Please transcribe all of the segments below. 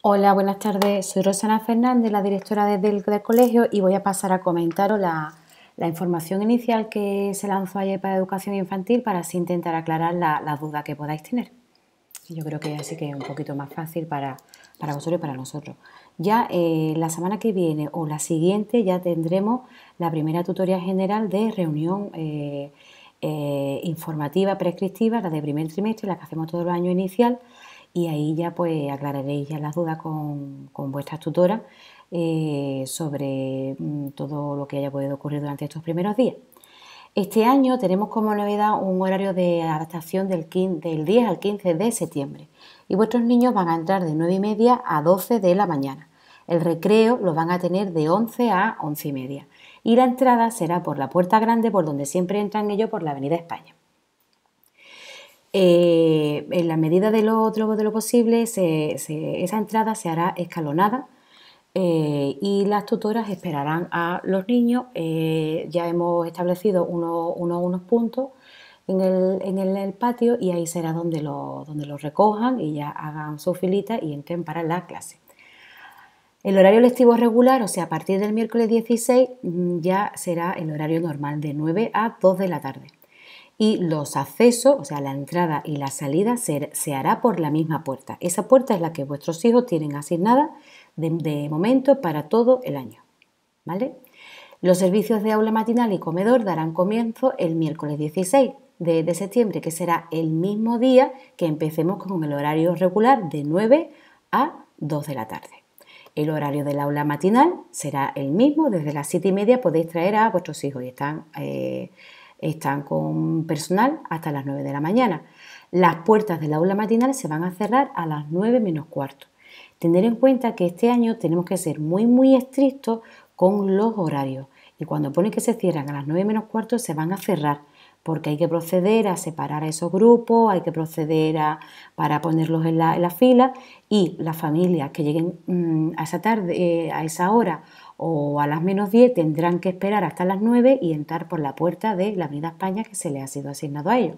Hola, buenas tardes. Soy Rosana Fernández, la directora del, colegio, y voy a pasar a comentaros la, información inicial que se lanzó ayer para educación infantil para así intentar aclarar las la dudas que podáis tener. Yo creo que así que es un poquito más fácil para, vosotros y para nosotros. Ya eh, la semana que viene o la siguiente ya tendremos la primera tutoría general de reunión eh, eh, informativa prescriptiva, la de primer trimestre, la que hacemos todo el año inicial y ahí ya pues aclararéis ya las dudas con, con vuestras tutoras eh, sobre mm, todo lo que haya podido ocurrir durante estos primeros días. Este año tenemos como novedad un horario de adaptación del, del 10 al 15 de septiembre y vuestros niños van a entrar de 9 y media a 12 de la mañana. El recreo lo van a tener de 11 a 11 y media y la entrada será por la puerta grande por donde siempre entran ellos por la Avenida España. Eh, en la medida de lo, de lo, posible, esa entrada se hará escalonada eh, y las tutoras esperarán a los niños. Eh, ya hemos establecido uno, unos puntos en el, patio y ahí será donde los donde recojan y ya hagan su filita y entren para la clase. El horario lectivo regular, o sea, a partir del miércoles 16, mm, ya será el horario normal de 9 a 2 de la tarde y los accesos, o sea, la entrada y la salida, se, se, hará por la misma puerta. Esa puerta es la que vuestros hijos tienen asignada de, momento para todo el año. ¿Vale? Los servicios de aula matinal y comedor darán comienzo el miércoles 16 de, septiembre, que será el mismo día que empecemos con el horario regular de 9 a 2 de la tarde. El horario del aula matinal será el mismo, desde las 7 y media podéis traer a vuestros hijos y están... Eh, están con personal hasta las 9 de la mañana. Las puertas del aula matinal se van a cerrar a las 9 menos cuarto. Tener en cuenta que este año tenemos que ser muy muy estrictos con los horarios y cuando pone que se cierran a las 9 menos cuarto se van a cerrar porque hay que proceder a separar a esos grupos, hay que proceder a, para ponerlos en la, fila y las familias que lleguen mm, a esa tarde, eh, a esa hora o a las menos 10 tendrán que esperar hasta las 9 y entrar por la puerta de la Avenida España que se les ha sido asignado a ellos.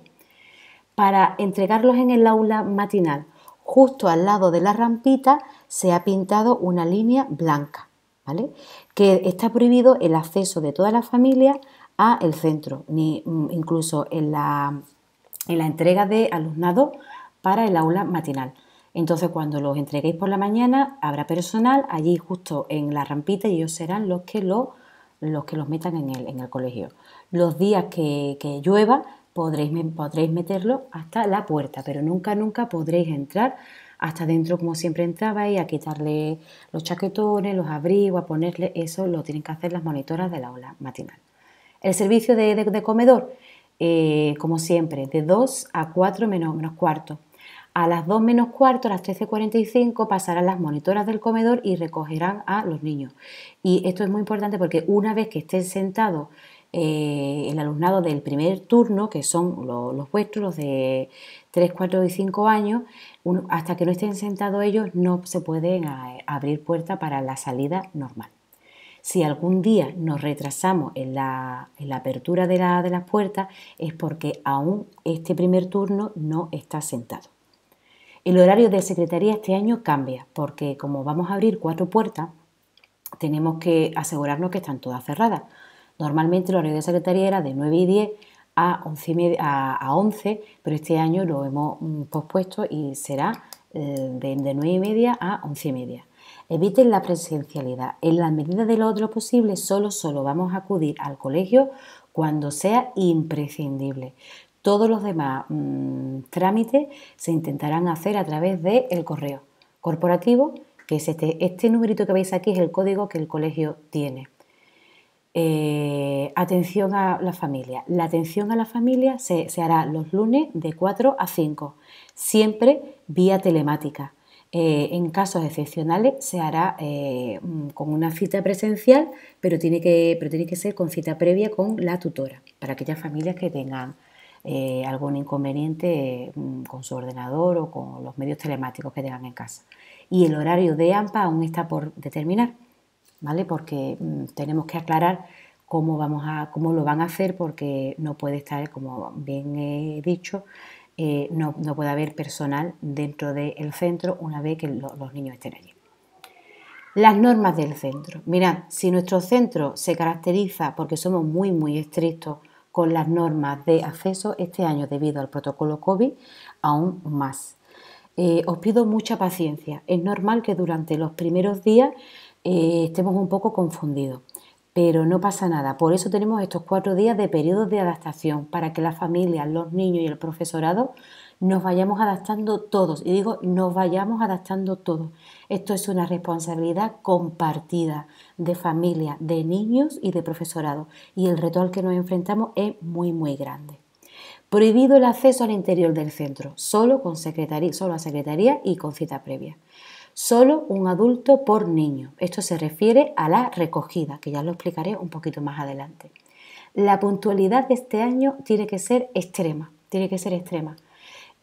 Para entregarlos en el aula matinal, justo al lado de la rampita, se ha pintado una línea blanca, ¿vale? Que está prohibido el acceso de toda la familia a el centro, ni mm, incluso en la, en la entrega de alumnado para el aula matinal. Entonces, cuando los entreguéis por la mañana, habrá personal allí justo en la rampita y ellos serán los que, los, metan en el, colegio. Los días que, llueva podréis, podréis meterlo hasta la puerta, pero nunca, nunca podréis entrar hasta dentro como siempre y a quitarle los chaquetones, los abrigos, a ponerle, eso lo tienen que hacer las monitoras de la aula matinal. El servicio de, comedor, eh, como siempre, de 2 a 4 menos cuarto. A las 2 menos cuarto, a las 13.45, pasarán las monitoras del comedor y recogerán a los niños. Y esto es muy importante porque una vez que estén sentados eh, el alumnado del primer turno, que son los, vuestros, los de 3, 4 y 5 años, hasta que no estén sentados ellos no se pueden eh, abrir puertas para la salida normal. Si algún día nos retrasamos en la, apertura de las puertas es porque aún este primer turno no está sentado. El horario de secretaría este año cambia porque como vamos a abrir cuatro puertas, tenemos que asegurarnos que están todas cerradas. Normalmente el horario de secretaría era de 9 y 10 a 11, a, 11 pero este año lo hemos mm, pospuesto y será eh, de, nueve 9 y media a 11 y media. Eviten la presencialidad. En la medida de lo otro posible, solo, solo vamos a acudir al colegio cuando sea imprescindible. Todos los demás mm, trámites se intentarán hacer a través del correo corporativo, que es este, este. numerito que veis aquí es el código que el colegio tiene. Eh, atención a la familia. La atención a la familia se, hará los lunes de 4 a 5, siempre vía telemática. Eh, en casos excepcionales se hará eh, mm, con una cita presencial, pero tiene, que, pero tiene que ser con cita previa con la tutora, para aquellas familias que tengan eh, algún inconveniente mm, con su ordenador o con los medios telemáticos que tengan en casa. Y el horario de AMPA aún está por determinar, ¿vale? Porque mm, tenemos que aclarar cómo, vamos a, cómo lo van a hacer porque no puede estar, como bien he dicho, eh, no, puede haber personal dentro del centro una vez que los niños estén allí. Las normas del centro. Mirad, si nuestro centro se caracteriza porque somos muy, muy estrictos con las normas de acceso este año debido al protocolo COVID aún más. Eh, os pido mucha paciencia. Es normal que durante los primeros días eh, estemos un poco confundidos, pero no pasa nada. Por eso tenemos estos cuatro días de periodo de adaptación para que las familias, los niños y el profesorado nos vayamos adaptando todos. Y digo, nos vayamos adaptando todos. Esto es una responsabilidad compartida de familia, de niños y de profesorado. Y el reto al que nos enfrentamos es muy, muy grande. Prohibido el acceso al interior del centro, solo con secretaría, solo a secretaría y con cita previa solo un adulto por niño. Esto se refiere a la recogida, que ya lo explicaré un poquito más adelante. La puntualidad de este año tiene que ser extrema, tiene que ser extrema.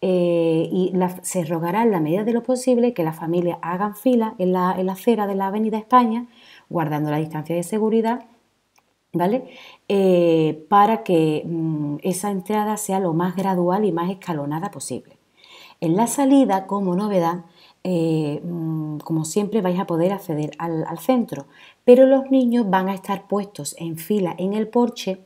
Eh, y se rogará en la medida de lo posible que las familias hagan fila en la, acera de la Avenida España, guardando la distancia de seguridad, ¿vale? Eh, para que mm, esa entrada sea lo más gradual y más escalonada posible. En la salida, como novedad, eh, mm, como siempre vais a poder acceder al centro, pero los niños van a estar puestos en fila en el porche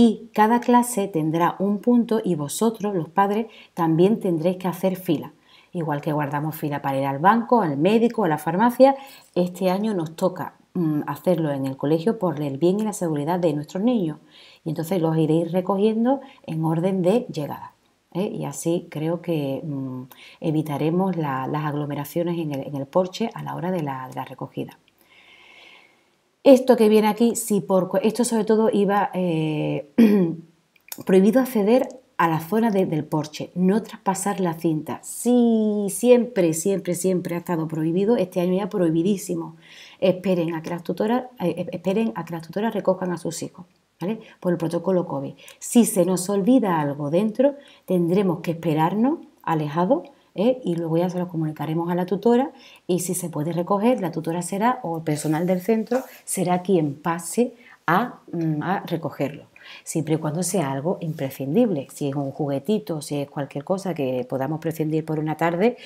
y cada clase tendrá un punto y vosotros, los padres, también tendréis que hacer fila. Igual que guardamos fila para ir al banco, al médico, a la farmacia, este año nos toca mm, hacerlo en el colegio por el bien y la seguridad de nuestros niños. Y entonces los iréis recogiendo en orden de llegada. ¿eh? Y así creo que mm, evitaremos las aglomeraciones en el, porche a la hora de la recogida. Esto que viene aquí, si por, esto sobre todo iba eh, prohibido acceder a la zona del porche, no traspasar la cinta. Sí, siempre, siempre, siempre ha estado prohibido, este año ya prohibidísimo. Esperen a que las tutoras, eh, eh, esperen a que las tutoras recojan a sus hijos. ¿Vale? Por el protocolo COVID. Si se nos olvida algo dentro, tendremos que esperarnos alejados ¿eh? y luego ya se lo comunicaremos a la tutora y si se puede recoger, la tutora será o el personal del centro será quien pase a, mm, recogerlo siempre y cuando sea algo imprescindible. Si es un juguetito, si es cualquier cosa que podamos prescindir por una tarde,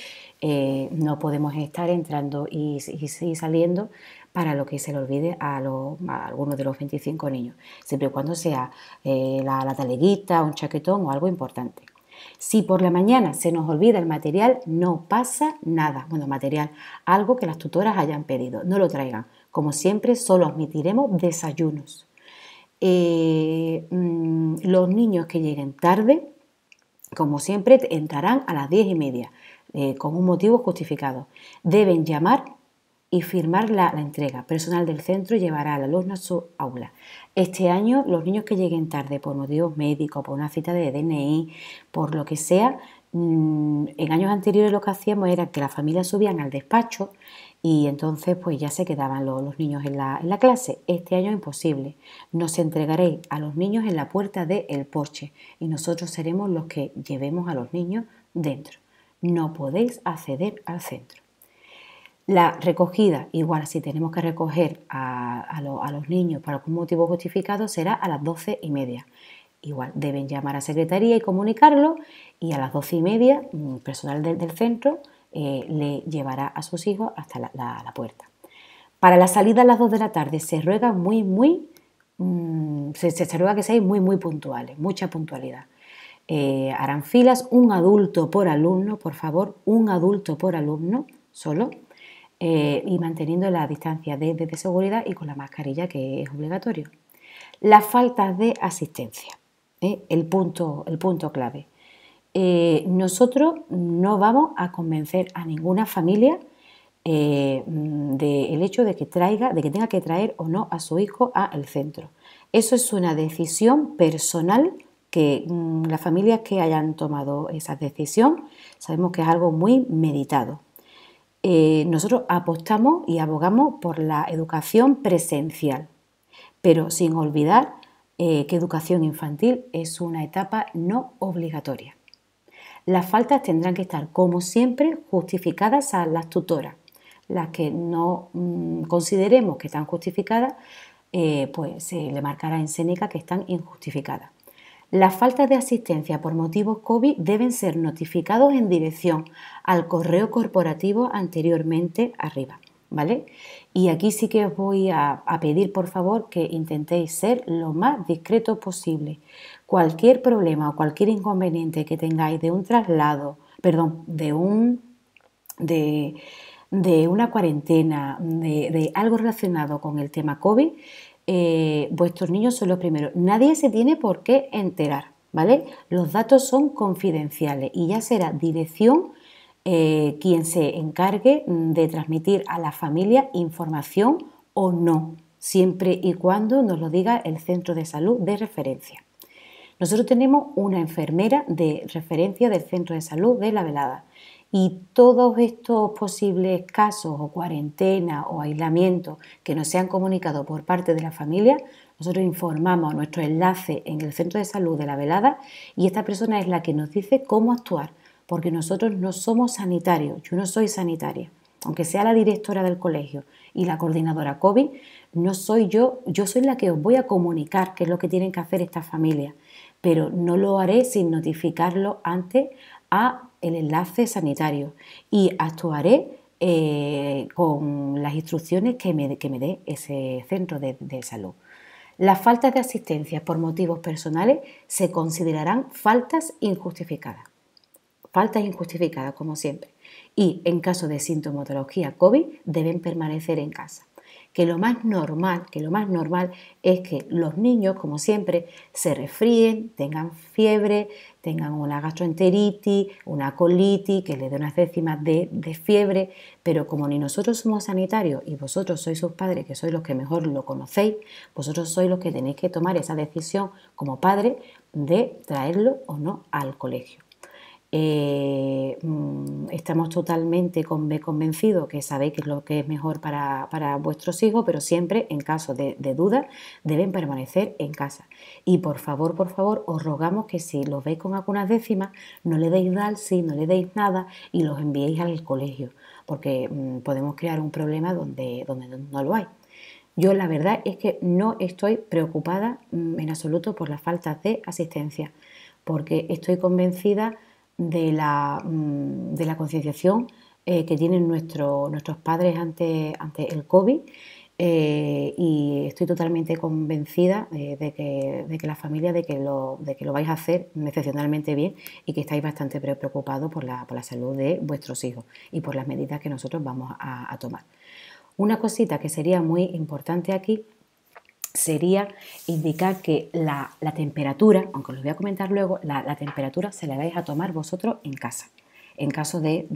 eh, no podemos estar entrando y, saliendo para lo que se le olvide a, los, algunos de los 25 niños, siempre y cuando sea eh, la, la taleguita, un chaquetón o algo importante. Si por la mañana se nos olvida el material, no pasa nada. Bueno, material, algo que las tutoras hayan pedido, no lo traigan. Como siempre, solo admitiremos desayunos. Eh, mm, los niños que lleguen tarde, como siempre, entrarán a las diez y media, eh, con un motivo justificado. Deben llamar y firmar la, entrega. Personal del centro llevará al alumno a su aula. Este año, los niños que lleguen tarde por motivos médicos, por una cita de DNI, por lo que sea, mm, en años anteriores lo que hacíamos era que las familias subían al despacho y entonces pues ya se quedaban los, niños en la, clase. Este año es imposible. Nos entregaréis a los niños en la puerta del porche y nosotros seremos los que llevemos a los niños dentro. No podéis acceder al centro. La recogida, igual si tenemos que recoger a, los niños por algún motivo justificado, será a las doce y media. Igual deben llamar a secretaría y comunicarlo y a las doce y media el mm, personal del, centro eh, le llevará a sus hijos hasta la, puerta. Para la salida a las dos de la tarde se ruega muy, muy, mm, se, ruega que seáis muy, muy puntuales, mucha puntualidad. Eh, harán filas, un adulto por alumno, por favor, un adulto por alumno solo eh, y manteniendo la distancia de, seguridad y con la mascarilla que es obligatorio. Las falta de asistencia, ¿eh? el, punto, clave. Eh, nosotros no vamos a convencer a ninguna familia del hecho de que traiga, de que tenga que traer o no a su hijo al centro. Eso es una decisión personal que mm, las familias que hayan tomado esa decisión sabemos que es algo muy meditado. Eh, nosotros apostamos y abogamos por la educación presencial, pero sin olvidar eh, que educación infantil es una etapa no obligatoria. Las faltas tendrán que estar, como siempre, justificadas a las tutoras. Las que no mm, consideremos que están justificadas, eh, pues se le marcará en Seneca que están injustificadas. Las faltas de asistencia por motivos COVID deben ser notificados en dirección al correo corporativo anteriormente arriba. ¿Vale? Y aquí sí que os voy a, pedir por favor que intentéis ser lo más discreto posible. Cualquier problema o cualquier inconveniente que tengáis de un traslado, perdón, de un de, una cuarentena, de, algo relacionado con el tema COVID, eh, vuestros niños son los primeros. Nadie se tiene por qué enterar, ¿vale? Los datos son confidenciales y ya será dirección eh, quien se encargue de transmitir a la familia información o no, siempre y cuando nos lo diga el centro de salud de referencia. Nosotros tenemos una enfermera de referencia del centro de salud de la velada. Y todos estos posibles casos o cuarentena o aislamiento que nos sean comunicados por parte de la familia, nosotros informamos nuestro enlace en el centro de salud de la velada y esta persona es la que nos dice cómo actuar, porque nosotros no somos sanitarios, yo no soy sanitaria, aunque sea la directora del colegio y la coordinadora COVID, no soy yo, yo soy la que os voy a comunicar qué es lo que tienen que hacer estas familias, pero no lo haré sin notificarlo antes a el enlace sanitario y actuaré eh, con las instrucciones que me, dé ese centro de, salud. Las faltas de asistencia por motivos personales se considerarán faltas injustificadas. Faltas injustificadas, como siempre. Y en caso de sintomatología COVID, deben permanecer en casa. Que lo más normal, que lo más normal es que los niños, como siempre, se resfríen, tengan fiebre, tengan una gastroenteritis, una colitis, que le dé unas décimas de, de, fiebre, pero como ni nosotros somos sanitarios y vosotros sois sus padres, que sois los que mejor lo conocéis, vosotros sois los que tenéis que tomar esa decisión como padre de traerlo o no al colegio. Eh, mm, estamos totalmente convencidos que sabéis que es lo que es mejor para, vuestros hijos, pero siempre en caso de, duda deben permanecer en casa. Y por favor, por favor, os rogamos que si los veis con algunas décimas, no le deis dalsi, no le deis nada y los enviéis al colegio, porque mm, podemos crear un problema donde, donde no lo hay. Yo la verdad es que no estoy preocupada mm, en absoluto por la falta de asistencia, porque estoy convencida de la, mm, de la concienciación eh, que tienen nuestros padres ante, el COVID. Eh, y estoy totalmente convencida eh, de, que, la familia, de que, lo, de que lo vais a hacer excepcionalmente bien y que estáis bastante preocupados por la, por la salud de vuestros hijos y por las medidas que nosotros vamos a tomar. Una cosita que sería muy importante aquí sería indicar que la, temperatura, aunque lo voy a comentar luego, la, temperatura se la vais a tomar vosotros en casa. En caso de,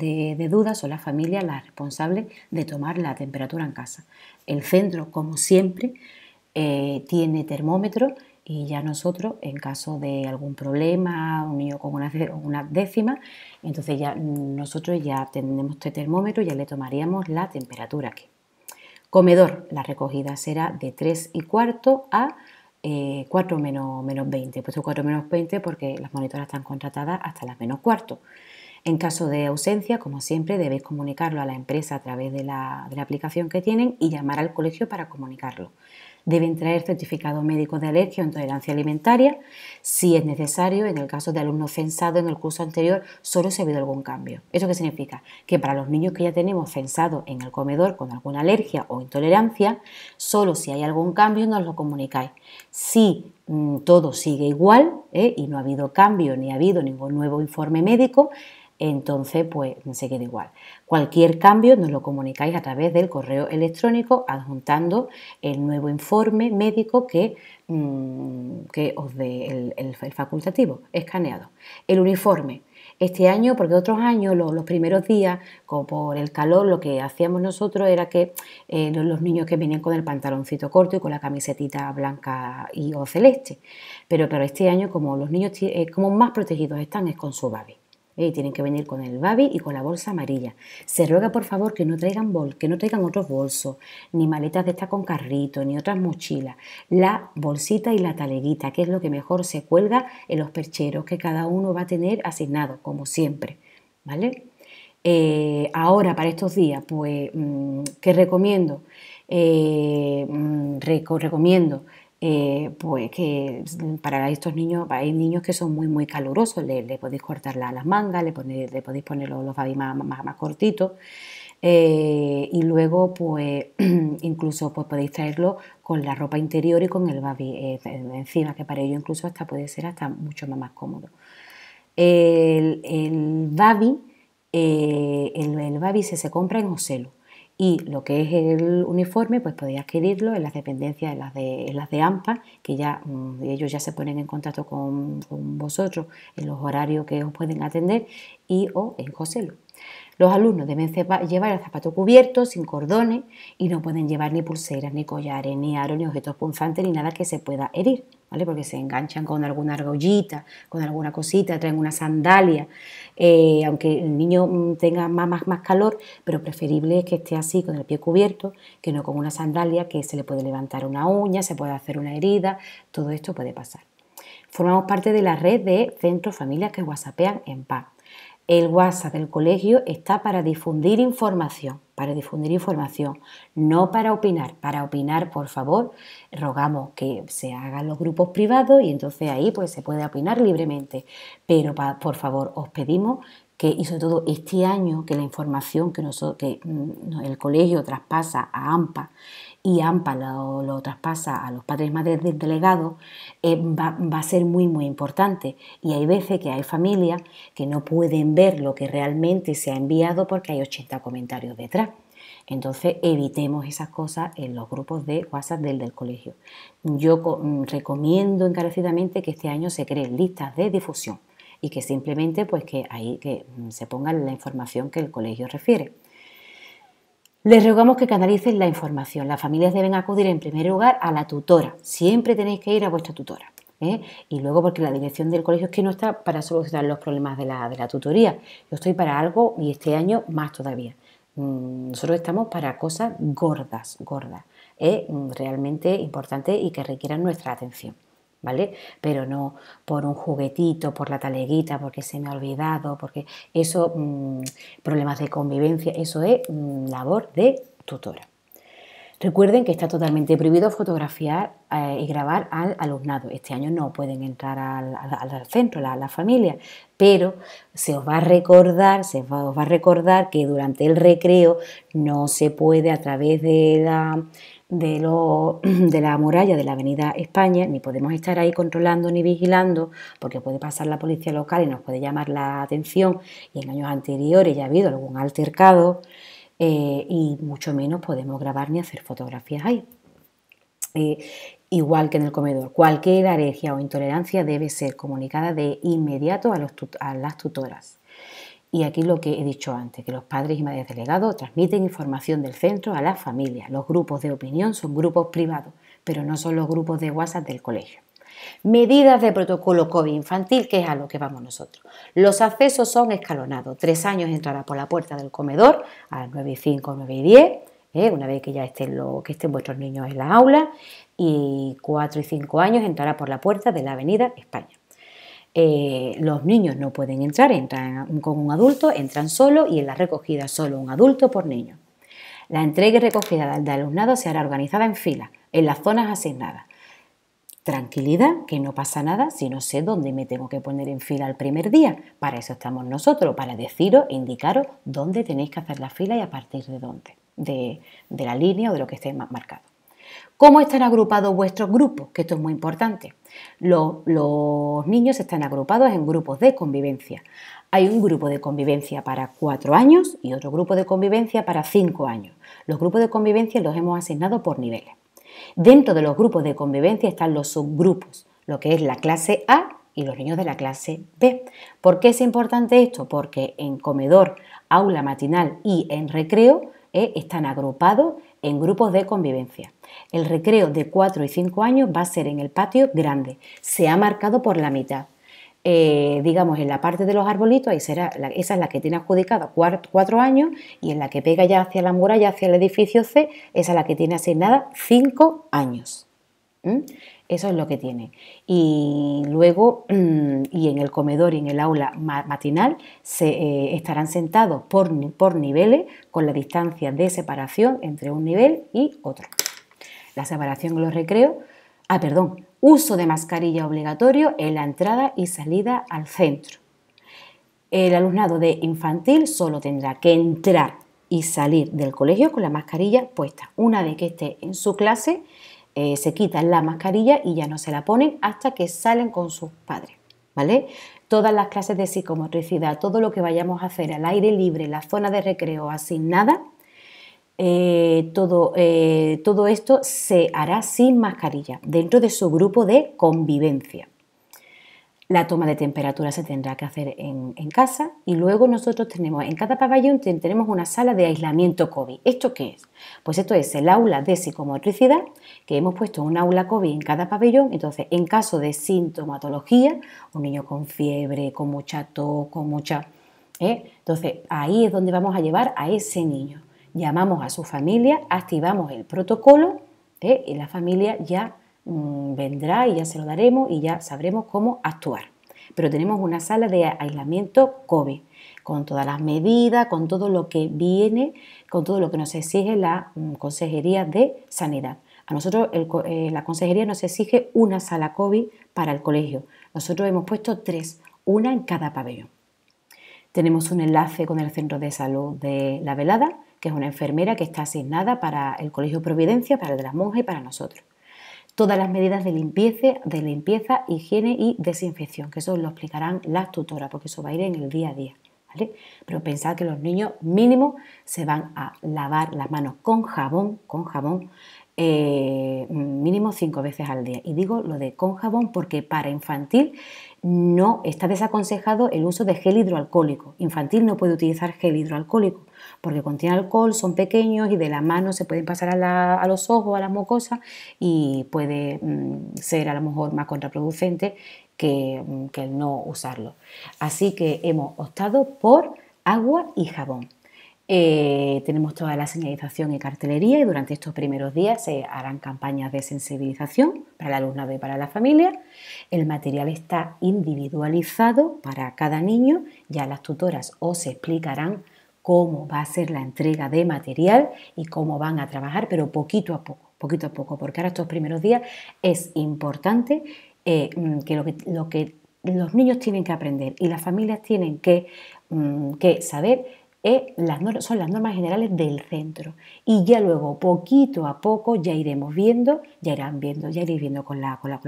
dudas, son las familias las responsables de tomar la temperatura en casa. El centro, como siempre, eh, tiene termómetro y ya nosotros, en caso de algún problema, un niño con una, décima, entonces ya nosotros ya tenemos este termómetro, y ya le tomaríamos la temperatura aquí. Comedor, la recogida será de 3 y cuarto a 4 eh, menos, menos 20. He puesto 4 menos 20 porque las monitoras están contratadas hasta las menos cuarto. En caso de ausencia, como siempre, debéis comunicarlo a la empresa a través de la aplicación que tienen y llamar al colegio para comunicarlo deben traer certificado médico de alergia o intolerancia alimentaria. Si es necesario, en el caso de alumnos censados en el curso anterior, solo se ha habido algún cambio. ¿Eso qué significa? Que para los niños que ya tenemos censados en el comedor con alguna alergia o intolerancia, solo si hay algún cambio nos lo comunicáis. Si mm, todo sigue igual ¿eh? y no ha habido cambio ni ha habido ningún nuevo informe médico, entonces pues se queda igual. Cualquier cambio nos lo comunicáis a través del correo electrónico adjuntando el nuevo informe médico que, mm, que os dé el, facultativo escaneado. El uniforme. Este año, porque otros años, los, primeros días, como por el calor, lo que hacíamos nosotros era que eh, los niños que venían con el pantaloncito corto y con la camisetita blanca y o celeste. Pero este año, como los niños eh, como más protegidos están, es con su babi tienen que venir con el babi y con la bolsa amarilla. Se ruega por favor que no traigan bol, que no traigan otros bolsos, ni maletas de estas con carrito, ni otras mochilas. La bolsita y la taleguita, que es lo que mejor se cuelga en los percheros que cada uno va a tener asignado, como siempre. ¿Vale? Eh, ahora, para estos días, pues, mm, ¿qué recomiendo? Eh, mm, recomiendo eh, pues que para estos niños, hay niños que son muy, muy calurosos, le, podéis cortar las mangas, le, podéis poner los, babis más, cortitos. Eh, y luego, pues, incluso pues, podéis traerlo con la ropa interior y con el babi eh, encima, que para ello incluso hasta puede ser hasta mucho más, cómodo. El, el babi, el, babi se, se compra en Ocelo y lo que es el uniforme, pues podéis adquirirlo en las dependencias, de las de, en las de AMPA, que ya mm, ellos ya se ponen en contacto con, vosotros en los horarios que os pueden atender y o en Joselo. Los alumnos deben llevar el zapato cubierto, sin cordones, y no pueden llevar ni pulseras, ni collares, ni aros, ni objetos punzantes, ni nada que se pueda herir, ¿vale? Porque se enganchan con alguna argollita, con alguna cosita, traen una sandalia. Eh, aunque el niño mm, tenga más, más, más calor, pero preferible es que esté así, con el pie cubierto, que no con una sandalia que se le puede levantar una uña, se puede hacer una herida, todo esto puede pasar. Formamos parte de la red de centros familias que whatsappean en paz. El WhatsApp del colegio está para difundir información, para difundir información, no para opinar. Para opinar, por favor, rogamos que se hagan los grupos privados y entonces ahí pues se puede opinar libremente. Pero por favor, os pedimos que, y sobre todo este año, que la información que, nosotros, que mm, el colegio traspasa a AMPA y AMPA lo, traspasa a los padres madres del delegado, eh, va, a ser muy, muy importante. Y hay veces que hay familias que no pueden ver lo que realmente se ha enviado porque hay 80 comentarios detrás. Entonces evitemos esas cosas en los grupos de WhatsApp del, del colegio. Yo mm, recomiendo encarecidamente que este año se creen listas de difusión y que simplemente pues que ahí que mm, se ponga la información que el colegio refiere. Les rogamos que canalicen la información. Las familias deben acudir en primer lugar a la tutora. Siempre tenéis que ir a vuestra tutora. ¿eh? Y luego porque la dirección del colegio es que no está para solucionar los problemas de la, tutoría. Yo estoy para algo y este año más todavía. Mm, nosotros estamos para cosas gordas, gordas, ¿eh? mm, realmente importantes y que requieran nuestra atención. ¿vale? Pero no por un juguetito, por la taleguita, porque se me ha olvidado, porque eso, mm, problemas de convivencia, eso es mm, labor de tutora. Recuerden que está totalmente prohibido fotografiar eh, y grabar al alumnado. Este año no pueden entrar al, centro, la, la, familia, pero se os va a recordar, se os va a recordar que durante el recreo no se puede a través de la de, lo, de la muralla de la Avenida España, ni podemos estar ahí controlando ni vigilando, porque puede pasar la policía local y nos puede llamar la atención, y en años anteriores ya ha habido algún altercado, eh, y mucho menos podemos grabar ni hacer fotografías ahí. Eh, igual que en el comedor. Cualquier alergia o intolerancia debe ser comunicada de inmediato a, los a las tutoras. Y aquí lo que he dicho antes, que los padres y madres delegados transmiten información del centro a las familias. Los grupos de opinión son grupos privados, pero no son los grupos de WhatsApp del colegio. Medidas de protocolo COVID infantil, que es a lo que vamos nosotros. Los accesos son escalonados. Tres años entrará por la puerta del comedor a 9 y 5, 9 y 10, ¿eh? una vez que ya estén, lo, que estén vuestros niños en la aula. Y cuatro y cinco años entrará por la puerta de la Avenida España. Eh, los niños no pueden entrar, entran con un adulto, entran solo y en la recogida solo un adulto por niño. La entrega y recogida del alumnado se hará organizada en fila, en las zonas asignadas. Tranquilidad, que no pasa nada si no sé dónde me tengo que poner en fila el primer día. Para eso estamos nosotros, para deciros e indicaros dónde tenéis que hacer la fila y a partir de dónde, de, de la línea o de lo que esté marcado. ¿Cómo están agrupados vuestros grupos? Que esto es muy importante. Los, niños están agrupados en grupos de convivencia. Hay un grupo de convivencia para cuatro años y otro grupo de convivencia para cinco años. Los grupos de convivencia los hemos asignado por niveles. Dentro de los grupos de convivencia están los subgrupos, lo que es la clase A y los niños de la clase B. ¿Por qué es importante esto? Porque en comedor, aula matinal y en recreo eh, están agrupados en grupos de convivencia. El recreo de 4 y 5 años va a ser en el patio grande. Se ha marcado por la mitad. Eh, digamos, en la parte de los arbolitos, ahí será, esa es la que tiene adjudicada cuatro, años, y en la que pega ya hacia la muralla, hacia el edificio C, esa es la que tiene asignada cinco años. ¿Mm? Eso es lo que tiene. Y luego, mm, y en el comedor y en el aula matinal, se eh, estarán sentados por, por niveles con la distancia de separación entre un nivel y otro. La separación en los recreos, ah, perdón, uso de mascarilla obligatorio en la entrada y salida al centro. El alumnado de infantil solo tendrá que entrar y salir del colegio con la mascarilla puesta. Una vez que esté en su clase, eh, se quitan la mascarilla y ya no se la ponen hasta que salen con sus padres, ¿vale? Todas las clases de psicomotricidad, todo lo que vayamos a hacer al aire libre, la zona de recreo así nada, eh, todo, eh, todo esto se hará sin mascarilla, dentro de su grupo de convivencia. La toma de temperatura se tendrá que hacer en, casa y luego nosotros tenemos en cada pabellón tenemos una sala de aislamiento COVID. ¿Esto qué es? Pues esto es el aula de psicomotricidad que hemos puesto un aula COVID en cada pabellón. Entonces, en caso de sintomatología, un niño con fiebre, con mucha tos, con mucha... ¿eh? Entonces, ahí es donde vamos a llevar a ese niño. Llamamos a su familia, activamos el protocolo ¿eh? y la familia ya Mm, vendrá y ya se lo daremos y ya sabremos cómo actuar. Pero tenemos una sala de aislamiento COVID, con todas las medidas, con todo lo que viene, con todo lo que nos exige la mm, Consejería de Sanidad. A nosotros eh, la Consejería nos exige una sala COVID para el colegio. Nosotros hemos puesto tres, una en cada pabellón. Tenemos un enlace con el centro de salud de la velada, que es una enfermera que está asignada para el Colegio Providencia, para el de las monjas y para nosotros todas las medidas de limpieza, de limpieza, higiene y desinfección, que eso lo explicarán las tutoras, porque eso va a ir en el día a día. Pero pensad que los niños mínimo se van a lavar las manos con jabón, con jabón, eh, mínimo cinco veces al día. Y digo lo de con jabón porque para infantil no está desaconsejado el uso de gel hidroalcohólico. Infantil no puede utilizar gel hidroalcohólico porque contiene alcohol, son pequeños y de la mano se pueden pasar a, los ojos, a las mucosas y puede mm, ser a lo mejor más contraproducente mm, que, el no usarlo. Así que hemos optado por agua y jabón. Eh, tenemos toda la señalización y cartelería y durante estos primeros días se harán campañas de sensibilización para la alumna y para la familia. El material está individualizado para cada niño, ya las tutoras os explicarán cómo va a ser la entrega de material y cómo van a trabajar, pero poquito a poco, poquito a poco, porque ahora estos primeros días es importante eh, mm, que, lo que, los niños tienen que aprender y las familias tienen que, mm, que saber eh, son las normas generales del centro. Y ya luego, poquito a poco, ya iremos viendo, ya irán viendo, ya iréis viendo con, la, con, la,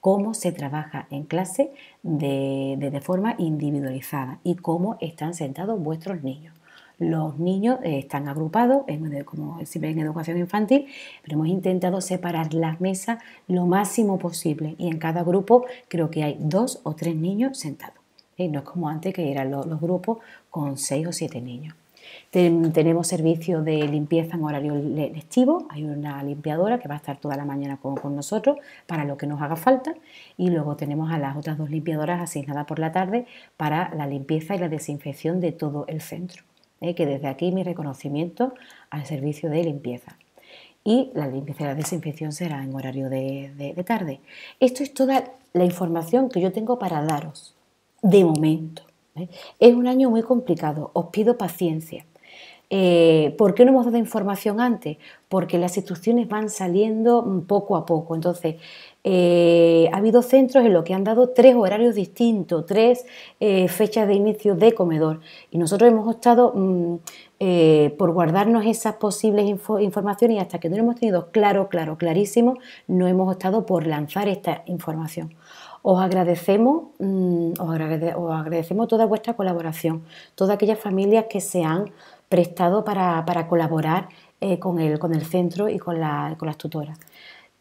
cómo se trabaja en clase de, de forma individualizada y cómo están sentados vuestros niños los niños eh, están agrupados, como siempre en educación infantil, pero hemos intentado separar las mesas lo máximo posible y en cada grupo creo que hay dos o tres niños sentados no es como antes que eran los, grupos con seis o siete niños. tenemos servicio de limpieza en horario lectivo, hay una limpiadora que va a estar toda la mañana con, nosotros para lo que nos haga falta y luego tenemos a las otras dos limpiadoras asignadas por la tarde para la limpieza y la desinfección de todo el centro. ¿eh? Que desde aquí mi reconocimiento al servicio de limpieza. Y la limpieza y la desinfección será en horario de tarde. Esto es toda la información que yo tengo para daros de momento. ¿eh? Es un año muy complicado, os pido paciencia. Eh, ¿Por qué no hemos dado información antes? Porque las instrucciones van saliendo mm, poco a poco. Entonces, eh, ha habido centros en los que han dado tres horarios distintos, tres fechas de inicio de comedor. Y nosotros hemos optado mm, por guardarnos esas posibles informaciones y hasta que no lo hemos tenido claro, claro, clarísimo, no hemos optado por lanzar esta información. Os agradecemos, mm, agradecemos toda vuestra colaboración, todas aquellas familias que se han prestado para, colaborar eh, con, el, con el centro y con, con, las tutoras.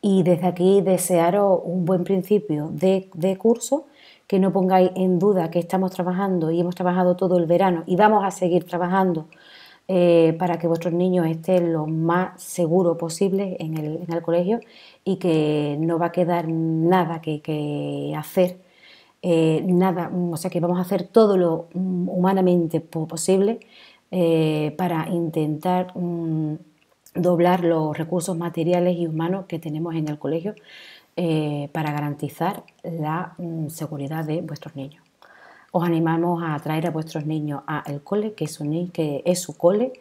Y desde aquí desearos un buen principio de, de curso, que no pongáis en duda que estamos trabajando y hemos trabajado todo el verano y vamos a seguir trabajando eh, para que vuestros niños estén lo más seguros posible en el, colegio y que no va a quedar nada que, hacer, eh, nada, o sea que vamos a hacer todo lo mm, humanamente posible eh, para intentar mm, doblar los recursos materiales y humanos que tenemos en el colegio para garantizar la mm, seguridad de vuestros niños os animamos a traer a vuestros niños al el cole, que es su, que es su cole.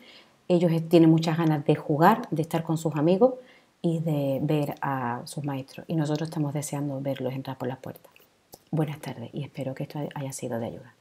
Ellos tienen muchas ganas de jugar, de estar con sus amigos y de ver a sus maestros. Y nosotros estamos deseando verlos entrar por las puertas. Buenas tardes y espero que esto haya sido de ayuda.